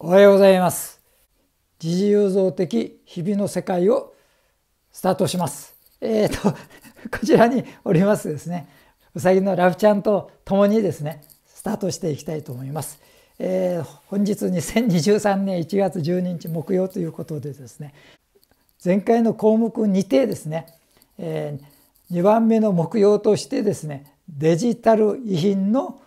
おはようございます時事有造的日々の世界をスタートしますえっ、ー、とこちらにおりますですねうさぎのラフちゃんと共にですねスタートしていきたいと思います、えー、本日2023年1月12日木曜ということでですね前回の項目にてですね、えー、2番目の目標としてですねデジタル遺品の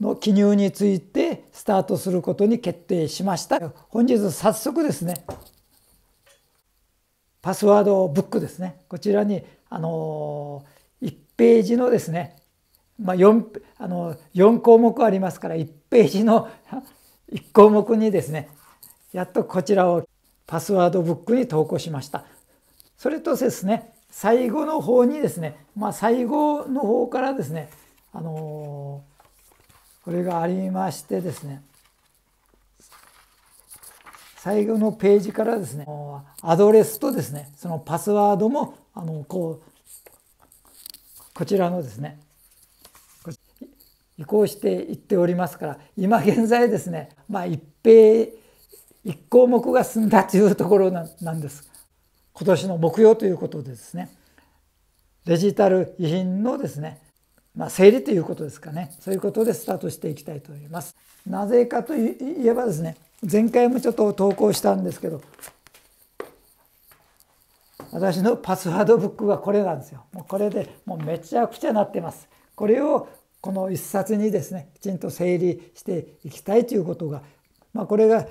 の記入についてスタートすることに決定しました本日早速ですねパスワードブックですねこちらにあの1ページのですね、まあ、4, あの4項目ありますから1ページの1 項目にですねやっとこちらをパスワードブックに投稿しましたそれとですね最後の方にですね、まあ、最後の方からですねあのーこれがありましてですね最後のページからですねアドレスとですねそのパスワードもあのこうこちらのですね移行していっておりますから今現在ですねまあ一平一項目が済んだというところなんです今年の目標ということでですねデジタル遺品のですねまあ、整理ということですかねそういうことでスタートしていきたいと思います。なぜかといえばですね前回もちょっと投稿したんですけど私のパスワードブックはこれなんですよ。もうこれでもうめちゃくちゃなってます。これをこの一冊にですねきちんと整理していきたいということが、まあ、これが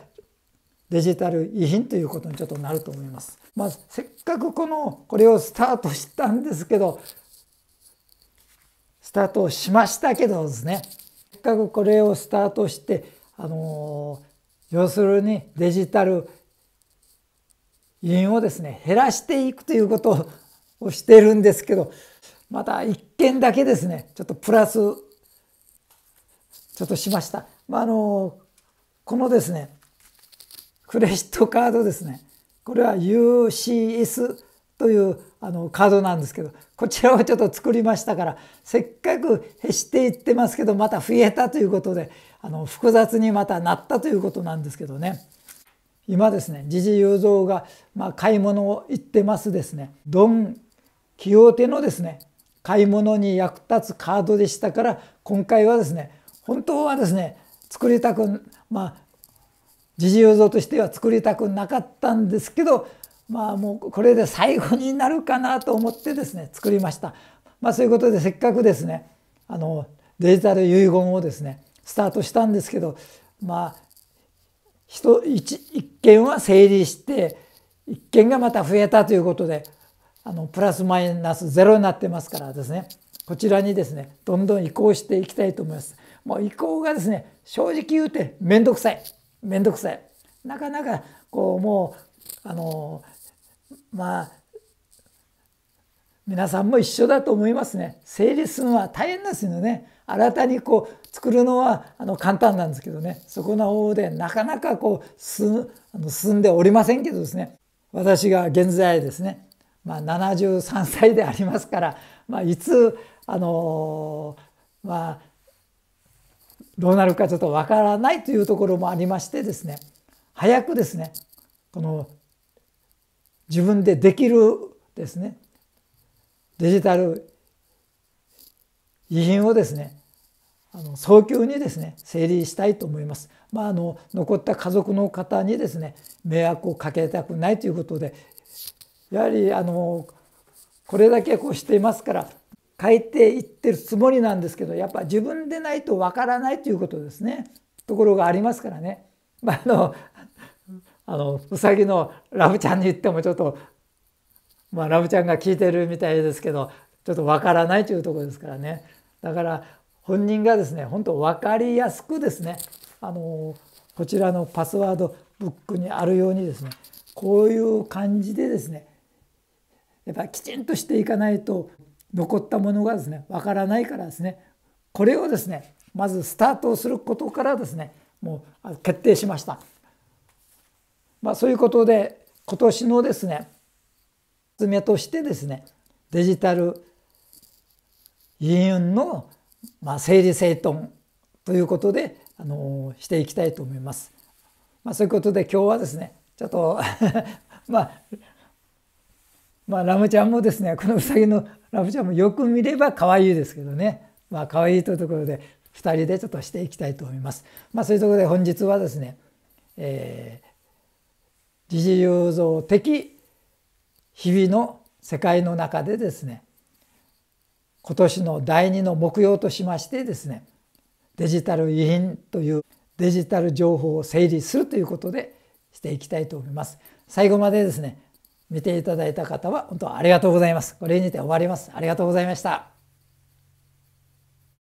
デジタル遺品ということにちょっとなると思います。まあ、せっかくこのこれをスタートしたんですけどスタートしましたけどですねせっかくこれをスタートしてあの要するにデジタル印をですね減らしていくということをしてるんですけどまた1件だけですねちょっとプラスちょっとしました。まあ、あのこのですねクレジットカードですねこれは UCS というあのカードなんですけどこちらをちょっと作りましたからせっかく減していってますけどまた増えたということであの複雑にまたなったということなんですけどね今ですね時事雄三が、まあ、買い物を行ってますですねドン・キヨーテのですね買い物に役立つカードでしたから今回はですね本当はですね作りたくまあ時事雄三としては作りたくなかったんですけどまあもうこれで最後になるかなと思ってですね作りました。まあ、そういうことでせっかくですねあのデジタル遺言をですねスタートしたんですけどまあ一一件は整理して一件がまた増えたということであのプラスマイナスゼロになってますからですねこちらにですねどんどん移行していきたいと思います。もう移行がですね正直言うて面倒くさい面倒くさいなかなかこうもうあのまあ皆さんも一緒だと思いますね整理するのは大変ですよね新たにこう作るのはあの簡単なんですけどねそこの方でなかなかこう進あの進んでおりませんけどですね私が現在ですね、まあ、73歳でありますから、まあ、いつあのまあどうなるかちょっとわからないというところもありましてですね早くですねこの自分でできるですねデジタル遺品をですねあの早急にですね整理したいと思います。まあ、あの残った家族の方にですね迷惑をかけたくないということでやはりあのこれだけこうしていますから書いていってるつもりなんですけどやっぱ自分でないとわからないということですねところがありますからね。まあ、あのあのうさぎのラブちゃんに言ってもちょっと、まあ、ラブちゃんが聞いてるみたいですけどちょっとわからないというとこですからねだから本人がですね本当分かりやすくですねあのこちらのパスワードブックにあるようにですねこういう感じでですねやっぱきちんとしていかないと残ったものがですねわからないからですねこれをですねまずスタートをすることからですねもう決定しましたまあ、そういうことで今年のですね爪としてですねデジタル委員の、まあ、整理整頓ということで、あのしていきたいと思います。まあ、そういうことで今日はですねちょっと まあまあ、ラムちゃんもですねこのウサギのラムちゃんもよく見れば可愛いですけどねまあ可愛いというところで2人でちょっとしていきたいと思います。まあ、そういうところで本日はですね、えー時事有造的日々の世界の中でですね今年の第2の目標としましてですねデジタル遺品というデジタル情報を整理するということでしていきたいと思います。最後までですね見ていただいた方は本当ありがとうございます。これにて終わります。ありがとうございました。